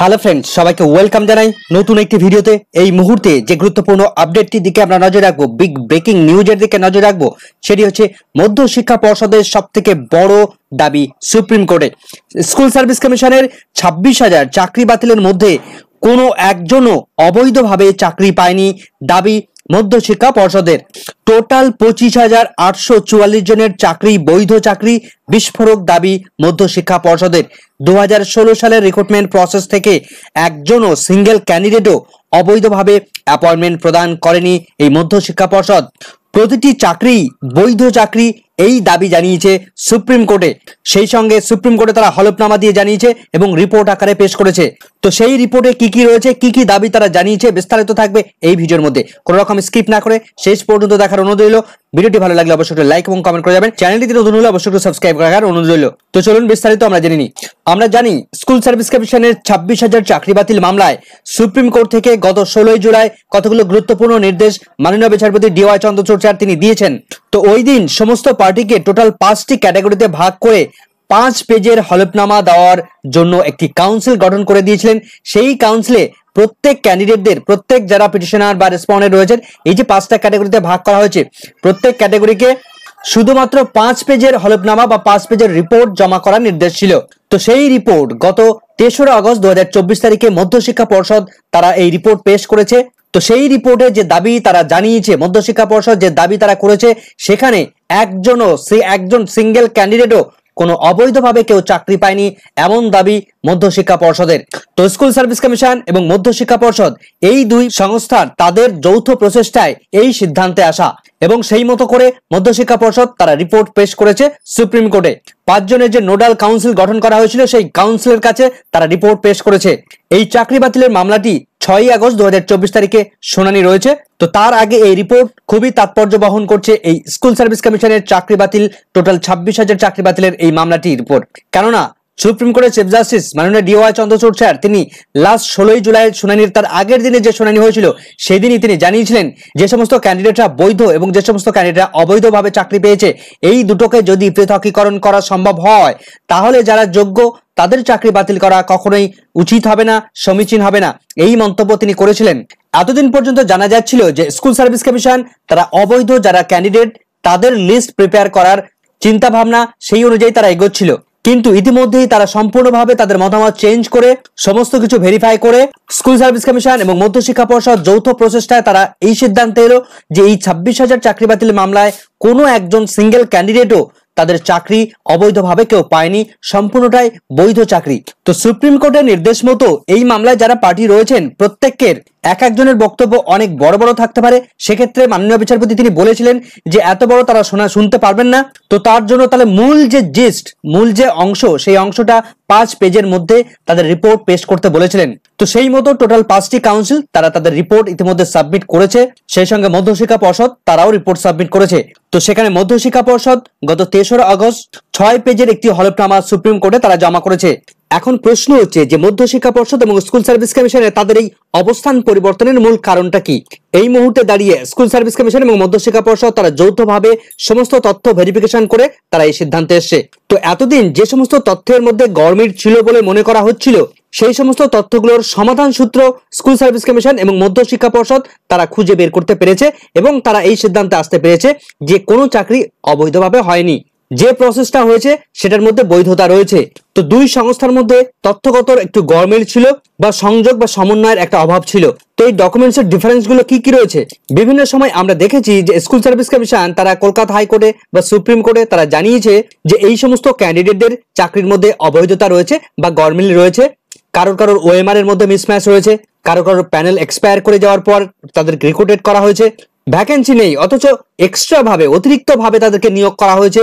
hello friends সবাইকে welcome জানাই নতুন একটি ভিডিওতে এই মুহূর্তে যে গুরুত্বপূর্ণ আপডেটটির দিকে আমরা নজর রাখবো বিগ ব্রেকিং নিউজের দিকে নজর রাখবো সেটি হচ্ছে মধ্য শিক্ষা পর্ষদের সব থেকে বড় দাবি সুপ্রিম কোর্টে স্কুল সার্ভিস কমিশনের ছাব্বিশ হাজার চাকরি বাতিলের মধ্যে কোনো একজনও অবৈধভাবে চাকরি পায়নি দাবি মধ্য শিক্ষা পর্ষদের টোটাল পঁচিশ হাজার আটশো চুয়াল্লিশ জনের চাকরি বৈধ চাকরি বিস্ফোরক দাবি মধ্যশিক্ষা পর্ষদের দু সালের রিক্রুটমেন্ট প্রসেস থেকে একজনও সিঙ্গেল ক্যান্ডিডেটও অবৈধভাবে অ্যাপয়েন্টমেন্ট প্রদান করেনি এই মধ্য শিক্ষা পর্ষদ প্রতিটি চাকরি বৈধ চাকরি এই দাবি জানিয়েছে সুপ্রিম কোর্টে সেই সঙ্গে সুপ্রিম কোর্টে তারা হলফনামা দিয়ে জানিয়েছে এবং রিপোর্ট আকারে পেশ করেছে তো সেই রিপোর্টে কি কি রয়েছে কি কি দাবি তারা জানিয়েছে বিস্তারিত থাকবে এই ভিডিওর মধ্যে কোনো রকম স্কিপ না করে শেষ পর্যন্ত দেখার অনুরোধ রইল ভিডিওটি ভালো লাগলে অবশ্যই লাইক এবং কমেন্ট করে যাবেন চ্যানেলটি নতুন হলে অবশ্যই সাবস্ক্রাইব রাখার অনুরোধ রইল তো চলুন বিস্তারিত আমরা জেনে নিই আমরা জানি স্কুল সার্ভিস কমিশনের ছাব্বিশ হাজার চাকরি বাতিল মামলায় সুপ্রিম কোর্ট থেকে গত ষোলোই জুলাই কতগুলো গুরুত্বপূর্ণ নির্দেশ মাননীয় বিচারপতি ডিওয়াই চন্দ্রচূড় তিনি দিয়েছেন তো ওই দিন সমস্ত পার্টিকে টোটাল পাঁচটি ক্যাটাগরিতে ভাগ করে পাঁচ পেজের হলফনামা দেওয়ার জন্য একটি কাউন্সিল গঠন করে দিয়েছিলেন সেই কাউন্সিলে প্রত্যেক ক্যান্ডিডেটদের প্রত্যেক যারা পিটিশনার বা রেসপন্ডেন্ট রয়েছেন এই যে পাঁচটা ক্যাটাগরিতে ভাগ করা হয়েছে প্রত্যেক ক্যাটাগরিকে শুধুমাত্র পাঁচ পেজের হলফনামা বা পাঁচ পেজের রিপোর্ট জমা করার নির্দেশ ছিল তো সেই রিপোর্ট গত তেসরা আগস্ট দু তারিখে মধ্যশিক্ষা পর্ষদ তারা এই রিপোর্ট পেশ করেছে তো সেই রিপোর্টে যে দাবি তারা জানিয়েছে মধ্যশিক্ষা পর্ষদ যে দাবি তারা করেছে সেখানে একজনও সে একজন সিঙ্গেল ক্যান্ডিডেটও কোনো অবৈধভাবে কেউ চাকরি পায়নি এমন দাবি মধ্যশিক্ষা পর্ষদের তো স্কুল সার্ভিস কমিশন এবং মধ্যশিক্ষা পর্ষদ এই দুই সংস্থার তাদের যৌথ প্রচেষ্টায় এই সিদ্ধান্তে আসা এবং সেই মতো করে মধ্যশিক্ষা পর্ষদ তারা রিপোর্ট পেশ করেছে সুপ্রিম কোর্টে পাঁচজনের যে নোডাল কাউন্সিল গঠন করা হয়েছিল সেই কাউন্সিলের কাছে তারা রিপোর্ট পেশ করেছে এই চাকরি বাতিলের মামলাটি ছয়ই আগস্ট দু তারিখে শুনানি রয়েছে তো তার আগে এই রিপোর্ট খুবই তাৎপর্য বহন করছে এই স্কুল সার্ভিস কমিশনের চাকরি বাতিল টোটাল ছাব্বিশ হাজার চাকরি বাতিলের এই মামলাটি রিপোর্ট কেননা সুপ্রিম কোর্টের চিফ জাস্টিস মাননীয় ডিওয়াই চন্দ্রচূড় স্যার তিনি লাস্ট ষোলোই জুলাই শুনানির তার আগের দিনে যে শুনানি হয়েছিল সেদিনই তিনি জানিয়েছিলেন যে সমস্ত ক্যান্ডিডেটরা বৈধ এবং যে সমস্ত ক্যান্ডিডেটরা অবৈধভাবে চাকরি পেয়েছে এই দুটোকে যদি পৃথকীকরণ করা সম্ভব হয় তাহলে যারা যোগ্য তাদের চাকরি বাতিল করা কখনোই উচিত হবে না সমীচীন হবে না এই মন্তব্য তিনি করেছিলেন এতদিন পর্যন্ত জানা যাচ্ছিল যে স্কুল সার্ভিস কমিশন তারা অবৈধ যারা ক্যান্ডিডেট তাদের লিস্ট প্রিপেয়ার করার চিন্তা ভাবনা সেই অনুযায়ী তারা এগোচ্ছিল কিন্তু ইতিমধ্যেই তারা সম্পূর্ণভাবে তাদের মতামত চেঞ্জ করে সমস্ত কিছু ভেরিফাই করে স্কুল সার্ভিস কমিশন এবং মধ্যশিক্ষা পর্ষদ যৌথ প্রচেষ্টায় তারা এই সিদ্ধান্তে এলো যে এই ছাব্বিশ হাজার চাকরি বাতিল মামলায় কোনো একজন সিঙ্গেল ক্যান্ডিডেটও তাদের চাকরি অবৈধভাবে কেউ পায়নি সম্পূর্ণটাই বৈধ চাকরি তো সুপ্রিম কোর্টের নির্দেশ মতো এই মামলায় যারা পার্টি রয়েছেন প্রত্যেকের এক একজনের বক্তব্য অনেক বড় বড় থাকতে পারে সেক্ষেত্রে মাননীয় বিচারপতি তিনি বলেছিলেন যে এত বড় তারা শোনা শুনতে পারবেন না তো তার জন্য তাহলে মূল যে জিস্ট মূল যে অংশ সেই অংশটা পাঁচ পেজের মধ্যে তাদের রিপোর্ট পেশ করতে বলেছিলেন তো সেই মতো টোটাল পাঁচটি কাউন্সিল তারা তাদের রিপোর্ট ইতিমধ্যে সাবমিট করেছে সেই সঙ্গে মধ্যশিক্ষা পর্ষদ তারাও রিপোর্ট সাবমিট করেছে তো সেখানে মধ্যশিক্ষা পর্ষদ গত তেসরা আগস্ট ছয় পেজের একটি হলফনামা সুপ্রিম কোর্টে তারা জমা করেছে এখন প্রশ্ন হচ্ছে যে মধ্য শিক্ষা পর্ষদ এবং স্কুল সার্ভিস কমিশনের তাদের এই অবস্থান পরিবর্তনের মূল কারণটা কি এই মুহূর্তে দাঁড়িয়ে স্কুল সার্ভিস কমিশন এবং মধ্য শিক্ষা পর্ষদ তারা যৌথভাবে সমস্ত তথ্য ভেরিফিকেশন করে তারা এই সিদ্ধান্তে এসছে তো এতদিন যে সমস্ত তথ্যের মধ্যে গরমির ছিল বলে মনে করা হচ্ছিল সেই সমস্ত তথ্যগুলোর সমাধান সূত্র স্কুল সার্ভিস কমিশন এবং মধ্য শিক্ষা পর্ষদ তারা খুঁজে বের করতে পেরেছে এবং তারা এই সিদ্ধান্তে আসতে পেরেছে যে কোনো চাকরি অবৈধভাবে হয়নি যে প্রসেসটা হয়েছে সেটার মধ্যে বৈধতা রয়েছে তো দুই সংস্থার মধ্যে তথ্যগত একটু গরমিল ছিল বা সংযোগ বা সমন্বয়ের একটা অভাব ছিল তো এই ডকুমেন্টসের ডিফারেন্সগুলো কি কি রয়েছে বিভিন্ন সময় আমরা দেখেছি যে স্কুল সার্ভিস কমিশন তারা কলকাতা হাইকোর্টে বা সুপ্রিম কোর্টে তারা জানিয়েছে যে এই সমস্ত ক্যান্ডিডেটদের চাকরির মধ্যে অবৈধতা রয়েছে বা গরমিল রয়েছে কারোর কারোর ওএমআর এর মধ্যে মিসম্যাচ রয়েছে কারো কারোর প্যানেল এক্সপায়ার করে যাওয়ার পর তাদের রিক্রুটেড করা হয়েছে ভ্যাকেন্সি নেই অথচ এক্সট্রা ভাবে অতিরিক্ত ভাবে তাদেরকে নিয়োগ করা হয়েছে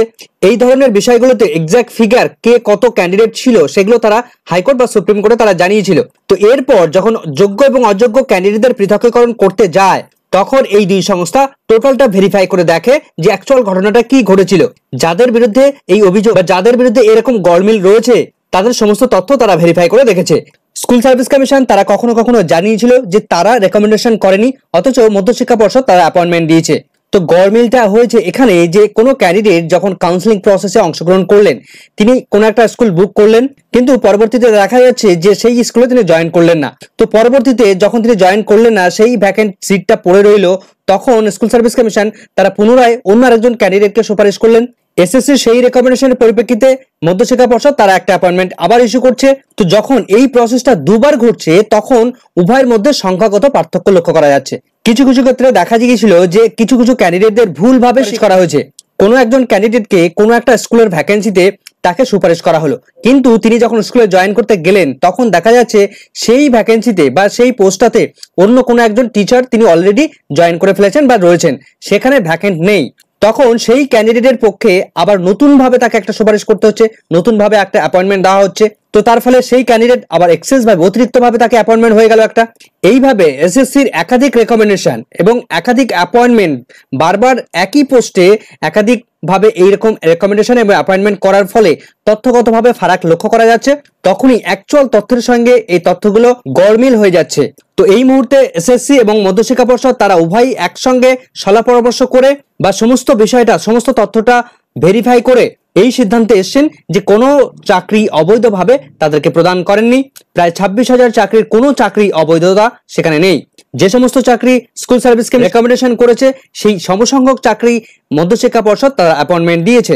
এই ধরনের বিষয়গুলোতে এক্সাক্ট ফিগার কে কত ক্যান্ডিডেট ছিল সেগুলো তারা হাইকোর্ট বা সুপ্রিম কোর্টে তারা জানিয়েছিল তো এরপর যখন যোগ্য এবং অযোগ্য ক্যান্ডিডেটদের পৃথকীকরণ করতে যায় তখন এই দুই সংস্থা টোটালটা ভেরিফাই করে দেখে যে অ্যাকচুয়াল ঘটনাটা কি ঘটেছিল যাদের বিরুদ্ধে এই অভিযোগ বা যাদের বিরুদ্ধে এরকম গড়মিল রয়েছে তাদের সমস্ত তথ্য তারা ভেরিফাই করে দেখেছে স্কুল সার্ভিস কমিশন তারা কখনো কখনো জানিয়েছিল যে তারা রেকমেন্ডেশন করেনি অথচ মধ্যশিক্ষা পর্ষদ তারা অ্যাপয়েন্টমেন্ট দিয়েছে তো গরমিলটা হয়েছে এখানে যে কোনো ক্যান্ডিডেট যখন কাউন্সেলিং প্রসেসে অংশগ্রহণ করলেন তিনি কোনো একটা স্কুল বুক করলেন কিন্তু পরবর্তীতে দেখা যাচ্ছে যে সেই স্কুলে তিনি জয়েন করলেন না তো পরবর্তীতে যখন তিনি জয়েন করলেন না সেই ভ্যাকেন্ট সিটটা পড়ে রইল তখন স্কুল সার্ভিস কমিশন তারা পুনরায় অন্য আরেকজন ক্যান্ডিডেটকে সুপারিশ করলেন এসএসসি সেই রেকমেন্ডেশনের পরিপ্রেক্ষিতে মধ্যশিক্ষা পর্ষদ তারা একটা অ্যাপয়েন্টমেন্ট আবার ইস্যু করছে তো যখন এই প্রসেসটা দুবার ঘটছে তখন উভয়ের মধ্যে সংখ্যাগত পার্থক্য লক্ষ্য করা যাচ্ছে কিছু কিছু ক্ষেত্রে দেখা গিয়েছিল যে কিছু কিছু ক্যান্ডিডেটদের ভুলভাবে করা হয়েছে কোনো একজন ক্যান্ডিডেটকে কোনো একটা স্কুলের ভ্যাকেন্সিতে তাকে সুপারিশ করা হলো কিন্তু তিনি যখন স্কুলে জয়েন করতে গেলেন তখন দেখা যাচ্ছে সেই ভ্যাকেন্সিতে বা সেই পোস্টটাতে অন্য কোনো একজন টিচার তিনি অলরেডি জয়েন করে ফেলেছেন বা রয়েছেন সেখানে ভ্যাকেন্ট নেই তখন সেই ক্যান্ডিডেটের পক্ষে আবার নতুনভাবে তাকে একটা সুপারিশ করতে হচ্ছে নতুনভাবে একটা অ্যাপয়েন্টমেন্ট দেওয়া হচ্ছে তো তার ফলে সেই ক্যান্ডিডেট আবার এক্সেস ভাবে অতিরিক্তভাবে তাকে অ্যাপয়েন্টমেন্ট হয়ে গেল একটা এইভাবে এসএসসির একাধিক রেকমেন্ডেশন এবং একাধিক অ্যাপয়েন্টমেন্ট বারবার একই পোস্টে একাধিক ভাবে এইরকম রেকমেন্ডেশন এবং অ্যাপয়েন্টমেন্ট করার ফলে তথ্যগতভাবে ফারাক লক্ষ্য করা যাচ্ছে তখনই অ্যাকচুয়াল তথ্যের সঙ্গে এই তথ্যগুলো গরমিল হয়ে যাচ্ছে তো এই মুহূর্তে এসএসসি এবং মধ্যশিক্ষা পর্ষদ তারা উভয়ই একসঙ্গে সলা পরামর্শ করে বা সমস্ত বিষয়টা সমস্ত তথ্যটা ভেরিফাই করে এই সিদ্ধান্তে এসছেন যে কোনো চাকরি অবৈধভাবে তাদেরকে প্রদান করেননি প্রায় ছাব্বিশ হাজার চাকরির কোনো চাকরি অবৈধতা সেখানে নেই যে সমস্ত চাকরি স্কুল সার্ভিসকে রেকমেন্ডেশন করেছে সেই সমসংখ্যক চাকরি মধ্যশিক্ষা পর্ষদ তারা অ্যাপয়েন্টমেন্ট দিয়েছে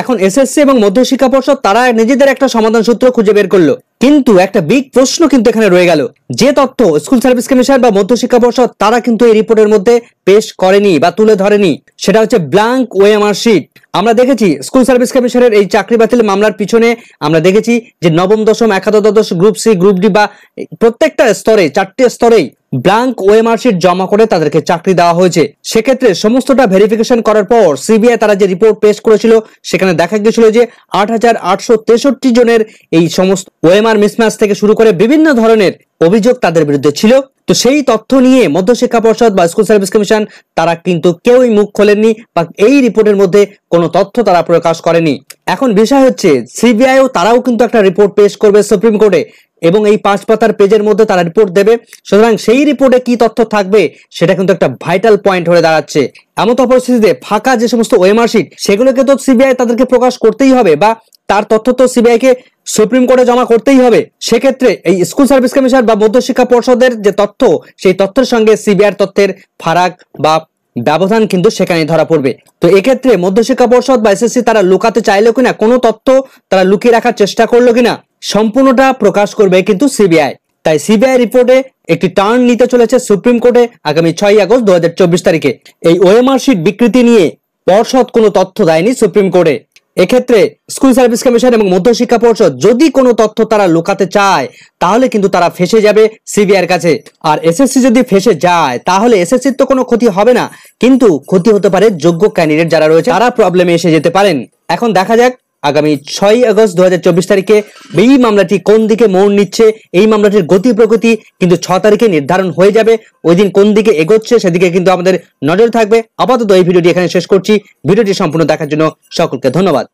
এখন এসএসসি এবং মধ্যশিক্ষা পর্ষদ তারা নিজেদের একটা সমাধান সূত্র খুঁজে বের করলো কিন্তু একটা বিগ প্রশ্ন কিন্তু এখানে রয়ে গেল যে তথ্য স্কুল সার্ভিস কমিশন বা মধ্যশিক্ষা পর্ষদ তারা কিন্তু এই রিপোর্টের মধ্যে পেশ করেনি বা তুলে ধরেনি সেটা হচ্ছে ব্ল্যাঙ্ক ওএমআর শিট আমরা দেখেছি স্কুল সার্ভিস কমিশনের এই চাকরি বাতিল মামলার পিছনে আমরা দেখেছি যে নবম দশম একাদশ গ্রুপ সি গ্রুপ ডি বা প্রত্যেকটা স্তরে চারটি স্তরেই ব্ল্যাঙ্ক ওয়েমার্কশিট জমা করে তাদেরকে চাকরি দেওয়া হয়েছে সেক্ষেত্রে সমস্তটা ভেরিফিকেশন করার পর সিবিআই তারা যে রিপোর্ট পেশ করেছিল সেখানে দেখা গেছিল যে আট জনের এই সমস্ত ওয়েমার মিসম্যাচ থেকে শুরু করে বিভিন্ন ধরনের অভিযোগ তাদের বিরুদ্ধে ছিল তো সেই তথ্য নিয়ে মধ্যশিক্ষা পর্ষদ বা স্কুল সার্ভিস কমিশন তারা কিন্তু কেউই মুখ খোলেননি বা এই রিপোর্টের মধ্যে কোনো তথ্য তারা প্রকাশ করেনি এখন বিষয় হচ্ছে ও তারাও কিন্তু একটা রিপোর্ট পেশ করবে সুপ্রিম কোর্টে এবং এই পাঁচ পাতার পেজের মধ্যে তারা রিপোর্ট দেবে সুতরাং সেই রিপোর্টে কি তথ্য থাকবে সেটা কিন্তু একটা ভাইটাল পয়েন্ট হয়ে দাঁড়াচ্ছে এমন তো পরিস্থিতিতে ফাঁকা যে সমস্ত ওয়েমার সেগুলোকে তো সিবিআই তাদেরকে প্রকাশ করতেই হবে বা তার তথ্য তো সিবিআইকে সুপ্রিম কোর্টে জমা করতেই হবে সেক্ষেত্রে এই স্কুল সার্ভিস কমিশন বা মধ্যশিক্ষা পর্ষদের যে তথ্য সেই তথ্যের সঙ্গে সিবিআর তথ্যের ফারাক বা ব্যবধান কিন্তু সেখানে ধরা পড়বে তো এক্ষেত্রে মধ্যশিক্ষা পর্ষদ বা এসএসসি তারা লুকাতে চাইলো কিনা কোনো তথ্য তারা লুকিয়ে রাখার চেষ্টা করলো কিনা সম্পূর্ণটা প্রকাশ করবে কিন্তু সিবিআই তাই সিবিআই রিপোর্টে একটি টার্ন নিতে চলেছে সুপ্রিম কোর্টে আগামী ছয় আগস্ট দু তারিখে এই ওএমআর শিট বিকৃতি নিয়ে পর্ষদ কোনো তথ্য দেয়নি সুপ্রিম কোর্টে এক্ষেত্রে স্কুল সার্ভিস কমিশন এবং মধ্যশিক্ষা পর্ষদ যদি কোনো তথ্য তারা লুকাতে চায় তাহলে কিন্তু তারা ফেসে যাবে সিবিআইয়ের কাছে আর এসএসসি যদি ফেসে যায় তাহলে এসএসসির তো কোনো ক্ষতি হবে না কিন্তু ক্ষতি হতে পারে যোগ্য ক্যান্ডিডেট যারা রয়েছে তারা প্রবলেমে এসে যেতে পারেন এখন দেখা যাক আগামী ছয় আগস্ট দু তারিখে এই মামলাটি কোন দিকে মোড় নিচ্ছে এই মামলাটির গতি প্রগতি কিন্তু ছ তারিখে নির্ধারণ হয়ে যাবে ওই দিন কোন দিকে এগোচ্ছে সেদিকে কিন্তু আমাদের নজর থাকবে আপাতত এই ভিডিওটি এখানে শেষ করছি ভিডিওটি সম্পূর্ণ দেখার জন্য সকলকে ধন্যবাদ